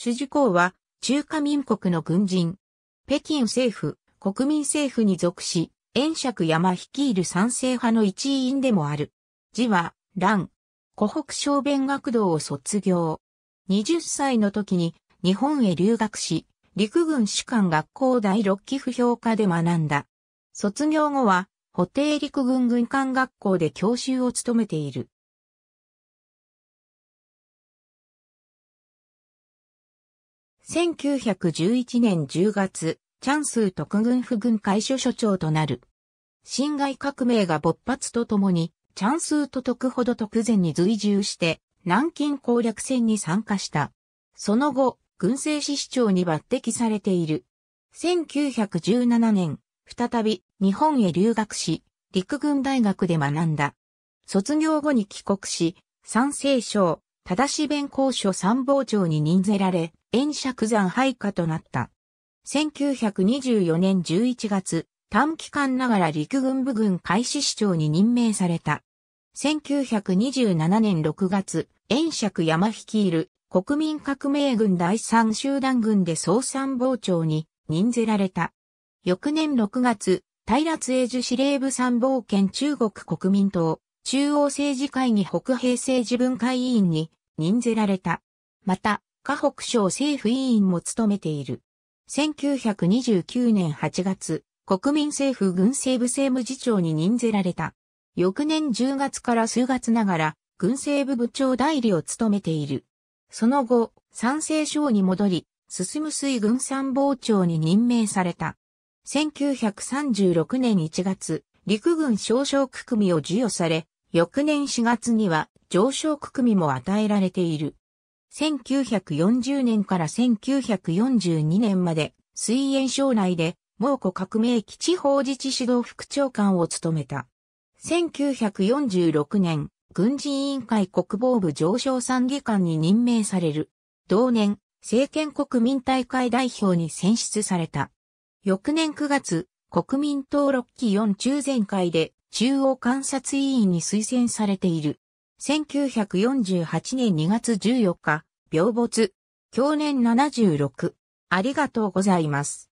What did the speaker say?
主事公は、中華民国の軍人。北京政府、国民政府に属し、遠尺山率いる賛成派の一員でもある。字は、蘭。湖北小弁学堂を卒業。20歳の時に日本へ留学し、陸軍士官学校第6期不評科で学んだ。卒業後は、補定陸軍軍官学校で教習を務めている。1911年10月、チャンスー特軍府軍会所所長となる。侵害革命が勃発とともに、チャンスーと徳ほど徳前に随従して、南京攻略戦に参加した。その後、軍政司市長に抜擢されている。1917年、再び日本へ留学し、陸軍大学で学んだ。卒業後に帰国し、三政省、正し弁公所参謀長に任せられ、炎釈山廃下となった。1924年11月、短期間ながら陸軍部軍開始市長に任命された。1927年6月、炎釈山率いる国民革命軍第三集団軍で総参謀長に任ぜられた。翌年6月、平津英樹司令部参謀権中国国民党中央政治会議北平政治分会委員に任ぜられた。また、河北省政府委員も務めている。1929年8月、国民政府軍政部政務次長に任ぜられた。翌年10月から数月ながら、軍政部部長代理を務めている。その後、賛成省に戻り、進む水軍参謀長に任命された。1936年1月、陸軍少将区組を授与され、翌年4月には上昇区組も与えられている。1940年から1942年まで、水園省内で、蒙古革命基地法自治指導副長官を務めた。1946年、軍事委員会国防部上昇参議官に任命される。同年、政権国民大会代表に選出された。翌年9月、国民党六期4中全会で中央観察委員に推薦されている。1948年2月14日、病没。去年76。ありがとうございます。